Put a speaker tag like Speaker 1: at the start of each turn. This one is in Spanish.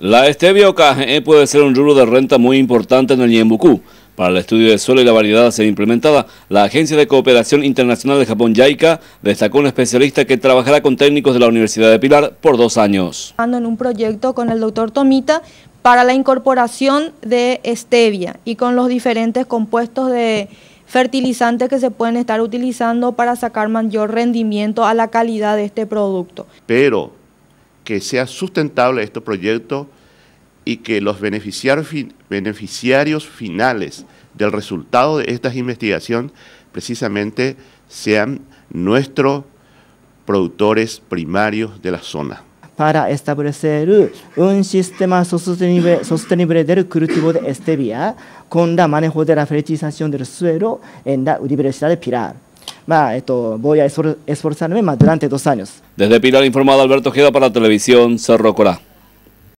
Speaker 1: La stevia o KGE puede ser un rubro de renta muy importante en el Ñembucú. Para el estudio de suelo y la variedad a ser implementada, la Agencia de Cooperación Internacional de Japón, JICA, destacó un especialista que trabajará con técnicos de la Universidad de Pilar por dos años.
Speaker 2: En un proyecto con el doctor Tomita para la incorporación de stevia y con los diferentes compuestos de fertilizantes que se pueden estar utilizando para sacar mayor rendimiento a la calidad de este producto.
Speaker 3: Pero que sea sustentable este proyecto y que los beneficiarios, beneficiarios finales del resultado de estas investigación precisamente sean nuestros productores primarios de la zona.
Speaker 4: para establecer un sistema sostenible, sostenible del cultivo de estevia con el manejo de la fertilización del suelo en la Universidad de pirar esto, voy a esforzarme más durante dos años.
Speaker 1: Desde Pilar, informado Alberto Geda para la Televisión Cerro Corá.